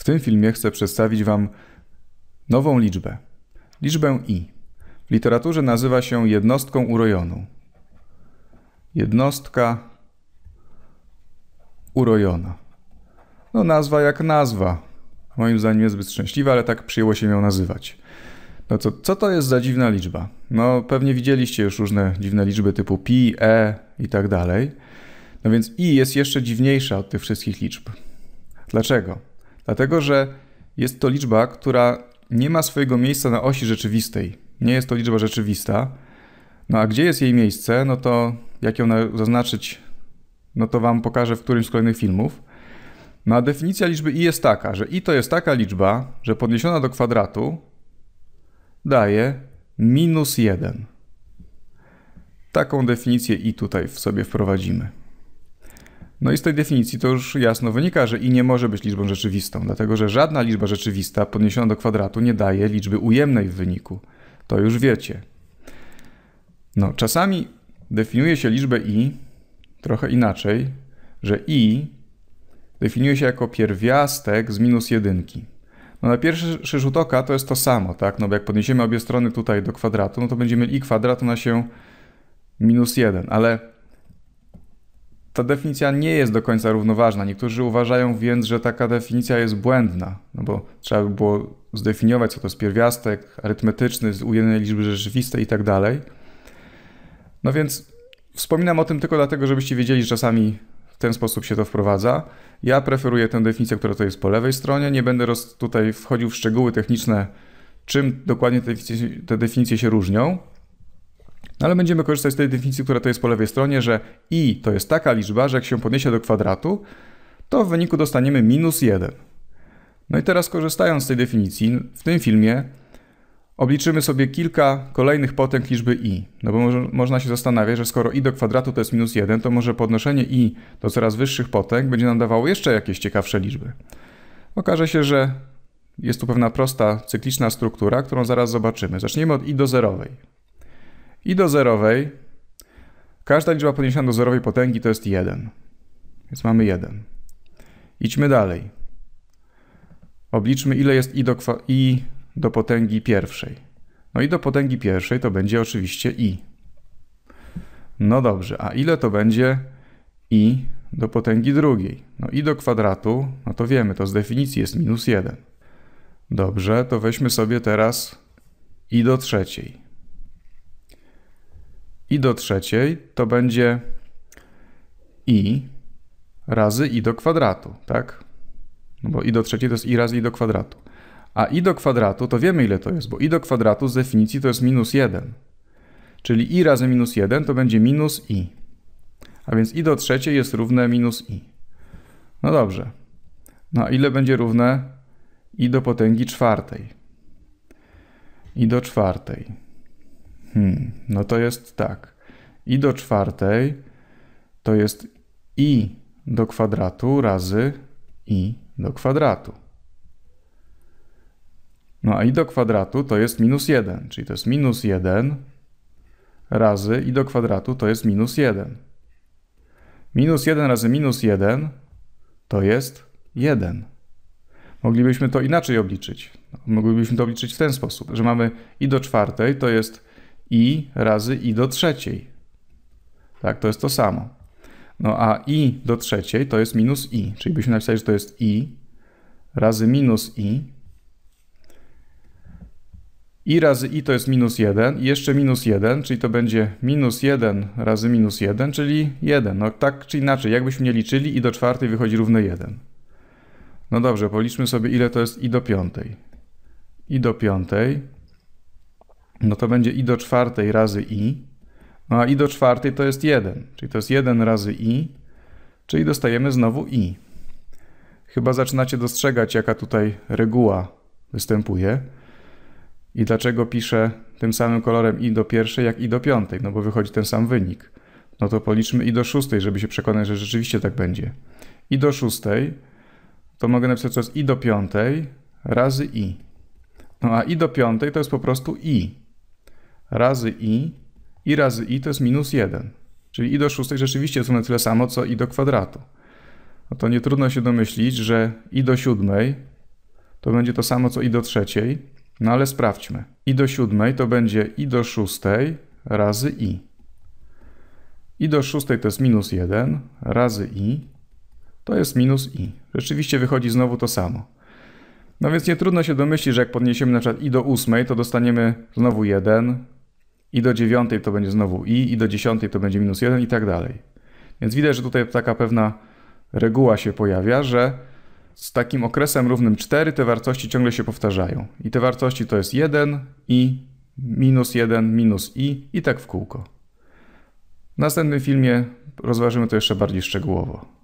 W tym filmie chcę przedstawić Wam nową liczbę. Liczbę i. W literaturze nazywa się jednostką urojoną. Jednostka urojona. No nazwa jak nazwa. Moim zdaniem jest zbyt szczęśliwa, ale tak przyjęło się ją nazywać. No co, co to jest za dziwna liczba? No pewnie widzieliście już różne dziwne liczby typu pi, e i tak dalej. No więc i jest jeszcze dziwniejsza od tych wszystkich liczb. Dlaczego? Dlatego, że jest to liczba, która nie ma swojego miejsca na osi rzeczywistej. Nie jest to liczba rzeczywista. No a gdzie jest jej miejsce, no to jak ją zaznaczyć, no to Wam pokażę w którymś z kolejnych filmów. No a definicja liczby i jest taka, że i to jest taka liczba, że podniesiona do kwadratu daje minus 1. Taką definicję i tutaj w sobie wprowadzimy. No i z tej definicji to już jasno wynika, że i nie może być liczbą rzeczywistą, dlatego że żadna liczba rzeczywista podniesiona do kwadratu nie daje liczby ujemnej w wyniku. To już wiecie. No, czasami definiuje się liczbę i trochę inaczej, że i definiuje się jako pierwiastek z minus jedynki. No na pierwszy rzut oka to jest to samo, tak? No bo jak podniesiemy obie strony tutaj do kwadratu, no to będziemy i kwadrat, ona się minus 1, ale ta definicja nie jest do końca równoważna. Niektórzy uważają więc, że taka definicja jest błędna, no bo trzeba by było zdefiniować, co to jest pierwiastek arytmetyczny z ujemnej liczby rzeczywistej i tak dalej. No więc wspominam o tym tylko dlatego, żebyście wiedzieli, że czasami w ten sposób się to wprowadza. Ja preferuję tę definicję, która to jest po lewej stronie. Nie będę roz, tutaj wchodził w szczegóły techniczne, czym dokładnie te, te definicje się różnią. No ale będziemy korzystać z tej definicji, która to jest po lewej stronie, że i to jest taka liczba, że jak się podniesie do kwadratu, to w wyniku dostaniemy minus 1. No i teraz korzystając z tej definicji, w tym filmie obliczymy sobie kilka kolejnych potęg liczby i. No bo może, można się zastanawiać, że skoro i do kwadratu to jest minus 1, to może podnoszenie i do coraz wyższych potęg będzie nam dawało jeszcze jakieś ciekawsze liczby. Okaże się, że jest tu pewna prosta, cykliczna struktura, którą zaraz zobaczymy. Zacznijmy od i do zerowej i do zerowej każda liczba podniesiona do zerowej potęgi to jest 1. Więc mamy 1. Idźmy dalej. Obliczmy, ile jest i do, i do potęgi pierwszej. No i do potęgi pierwszej to będzie oczywiście i. No dobrze, a ile to będzie i do potęgi drugiej? No i do kwadratu, no to wiemy, to z definicji jest minus 1. Dobrze, to weźmy sobie teraz i do trzeciej i do trzeciej to będzie i razy i do kwadratu, tak? No bo i do trzeciej to jest i razy i do kwadratu. A i do kwadratu to wiemy ile to jest, bo i do kwadratu z definicji to jest minus 1. Czyli i razy minus 1 to będzie minus i. A więc i do trzeciej jest równe minus i. No dobrze. No a ile będzie równe i do potęgi czwartej? I do czwartej. Hmm, no to jest tak. i do czwartej to jest i do kwadratu razy i do kwadratu. No a i do kwadratu to jest minus 1, czyli to jest minus 1 razy i do kwadratu to jest minus 1. Minus 1 razy minus 1 to jest 1. Moglibyśmy to inaczej obliczyć. Moglibyśmy to obliczyć w ten sposób, że mamy i do czwartej to jest i razy i do trzeciej. Tak, to jest to samo. No a i do trzeciej to jest minus i, czyli byśmy napisali, że to jest i razy minus i. i razy i to jest minus 1 i jeszcze minus 1, czyli to będzie minus 1 razy minus 1, czyli 1. No tak czy inaczej, jakbyśmy nie liczyli i do czwartej wychodzi równe 1. No dobrze, policzmy sobie ile to jest i do piątej. i do piątej no to będzie i do czwartej razy i, no a i do czwartej to jest 1, czyli to jest 1 razy i, czyli dostajemy znowu i. Chyba zaczynacie dostrzegać, jaka tutaj reguła występuje i dlaczego piszę tym samym kolorem i do pierwszej, jak i do piątej, no bo wychodzi ten sam wynik. No to policzmy i do szóstej, żeby się przekonać, że rzeczywiście tak będzie. I do szóstej, to mogę napisać, coś jest i do piątej razy i. No a i do piątej to jest po prostu i razy i, i razy i to jest minus 1. Czyli i do szóstej rzeczywiście jest tyle samo, co i do kwadratu. No to nie trudno się domyślić, że i do siódmej to będzie to samo, co i do trzeciej, no ale sprawdźmy. i do siódmej to będzie i do szóstej razy i. i do szóstej to jest minus 1 razy i, to jest minus i. Rzeczywiście wychodzi znowu to samo. No więc nie trudno się domyślić, że jak podniesiemy na przykład i do ósmej, to dostaniemy znowu 1, i do dziewiątej to będzie znowu i, i do dziesiątej to będzie minus jeden i tak dalej. Więc widać, że tutaj taka pewna reguła się pojawia, że z takim okresem równym 4 te wartości ciągle się powtarzają. I te wartości to jest 1 i minus 1, minus i i tak w kółko. W następnym filmie rozważymy to jeszcze bardziej szczegółowo.